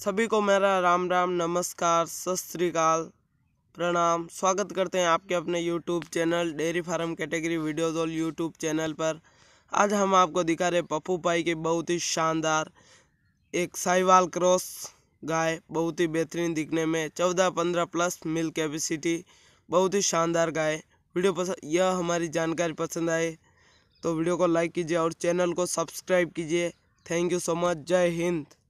सभी को मेरा राम राम नमस्कार सत प्रणाम स्वागत करते हैं आपके अपने YouTube channel dairy farm category videos और यूट्यूब चैनल पर आज हम आपको दिखा रहे पप्पू पाई की बहुत ही शानदार एक साहिवाल क्रॉस गाय बहुत ही बेहतरीन दिखने में चौदह पंद्रह प्लस मिल कैपेसिटी बहुत ही शानदार गाय वीडियो पसंद यह हमारी जानकारी पसंद आए तो वीडियो को लाइक कीजिए और चैनल को सब्सक्राइब कीजिए थैंक यू सो मच जय हिंद